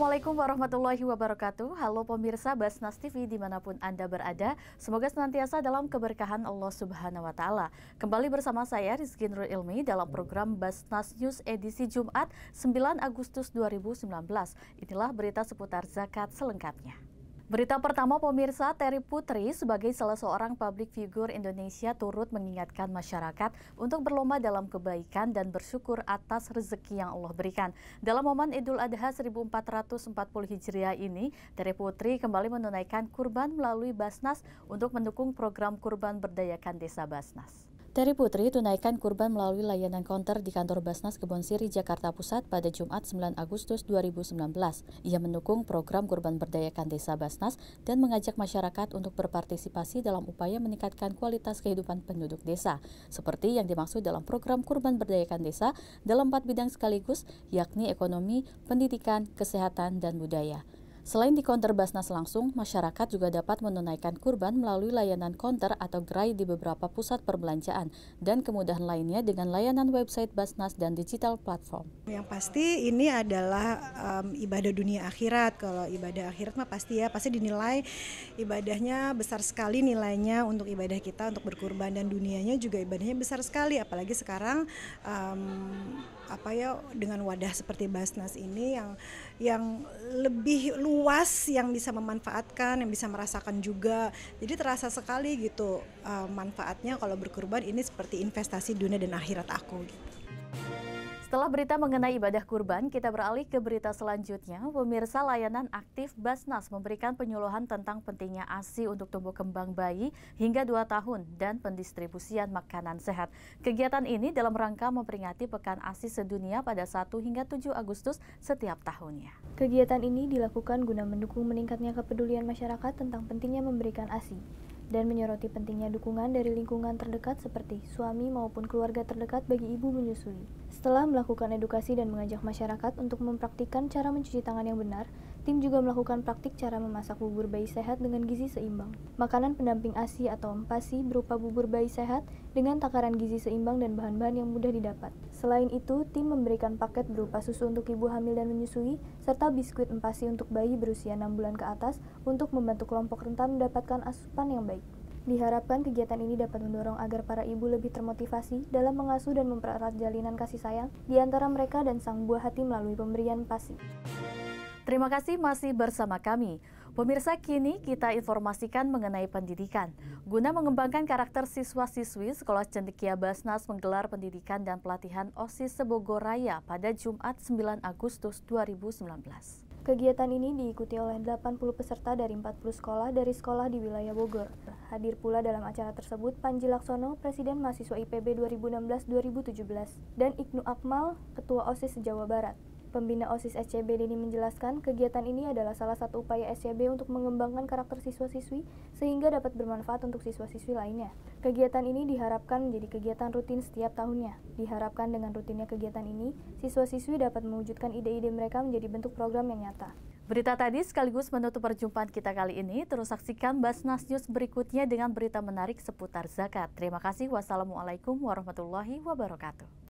Assalamualaikum warahmatullahi wabarakatuh. Halo pemirsa Basnas TV dimanapun Anda berada. Semoga senantiasa dalam keberkahan Allah Subhanahu wa Ta'ala. Kembali bersama saya Rizky Nur Ilmi dalam program Basnas News edisi Jumat 9 Agustus 2019. Inilah berita seputar zakat selengkapnya. Berita pertama pemirsa Terry Putri sebagai salah seorang public figure Indonesia turut mengingatkan masyarakat untuk berlomba dalam kebaikan dan bersyukur atas rezeki yang Allah berikan. Dalam momen Idul Adha 1440 Hijriah ini, Terry Putri kembali menunaikan kurban melalui Basnas untuk mendukung program kurban berdayakan desa Basnas. Terry Putri tunaikan kurban melalui layanan konter di kantor Basnas Kebon Siri, Jakarta Pusat pada Jumat 9 Agustus 2019. Ia mendukung program kurban berdayakan desa Basnas dan mengajak masyarakat untuk berpartisipasi dalam upaya meningkatkan kualitas kehidupan penduduk desa, seperti yang dimaksud dalam program kurban berdayakan desa dalam empat bidang sekaligus, yakni ekonomi, pendidikan, kesehatan, dan budaya. Selain di konter Basnas langsung, masyarakat juga dapat menunaikan kurban melalui layanan konter atau gerai di beberapa pusat perbelanjaan dan kemudahan lainnya dengan layanan website Basnas dan digital platform. Yang pasti ini adalah um, ibadah dunia akhirat. Kalau ibadah akhirat mah pasti ya, pasti dinilai ibadahnya besar sekali nilainya untuk ibadah kita untuk berkurban dan dunianya juga ibadahnya besar sekali apalagi sekarang um, apa ya dengan wadah seperti Basnas ini yang yang lebih luas luas yang bisa memanfaatkan, yang bisa merasakan juga. Jadi terasa sekali gitu uh, manfaatnya kalau berkurban ini seperti investasi dunia dan akhirat aku gitu. Setelah berita mengenai ibadah kurban, kita beralih ke berita selanjutnya. Pemirsa layanan aktif Basnas memberikan penyuluhan tentang pentingnya ASI untuk tumbuh kembang bayi hingga 2 tahun dan pendistribusian makanan sehat. Kegiatan ini dalam rangka memperingati Pekan ASI Sedunia pada 1 hingga 7 Agustus setiap tahunnya. Kegiatan ini dilakukan guna mendukung meningkatnya kepedulian masyarakat tentang pentingnya memberikan ASI dan menyoroti pentingnya dukungan dari lingkungan terdekat seperti suami maupun keluarga terdekat bagi ibu menyusui. Setelah melakukan edukasi dan mengajak masyarakat untuk mempraktikkan cara mencuci tangan yang benar, Tim juga melakukan praktik cara memasak bubur bayi sehat dengan gizi seimbang. Makanan pendamping ASI atau empasi berupa bubur bayi sehat dengan takaran gizi seimbang dan bahan-bahan yang mudah didapat. Selain itu, tim memberikan paket berupa susu untuk ibu hamil dan menyusui, serta biskuit empasi untuk bayi berusia 6 bulan ke atas untuk membantu kelompok rentan mendapatkan asupan yang baik. Diharapkan kegiatan ini dapat mendorong agar para ibu lebih termotivasi dalam mengasuh dan mempererat jalinan kasih sayang di antara mereka dan sang buah hati melalui pemberian pasi. Terima kasih masih bersama kami. Pemirsa, kini kita informasikan mengenai pendidikan. Guna mengembangkan karakter siswa-siswi, Sekolah Cendekia Basnas menggelar pendidikan dan pelatihan OSIS Sebogoraya pada Jumat 9 Agustus 2019. Kegiatan ini diikuti oleh 80 peserta dari 40 sekolah dari sekolah di wilayah Bogor. Hadir pula dalam acara tersebut Panji Laksono, Presiden Mahasiswa IPB 2016-2017, dan Ibnu Akmal, Ketua OSIS Jawa Barat. Pembina OSIS SCB Deni menjelaskan, kegiatan ini adalah salah satu upaya SCB untuk mengembangkan karakter siswa-siswi sehingga dapat bermanfaat untuk siswa-siswi lainnya. Kegiatan ini diharapkan menjadi kegiatan rutin setiap tahunnya. Diharapkan dengan rutinnya kegiatan ini, siswa-siswi dapat mewujudkan ide-ide mereka menjadi bentuk program yang nyata. Berita tadi sekaligus menutup perjumpaan kita kali ini. Terus saksikan Basnas News berikutnya dengan berita menarik seputar zakat. Terima kasih. Wassalamualaikum warahmatullahi wabarakatuh.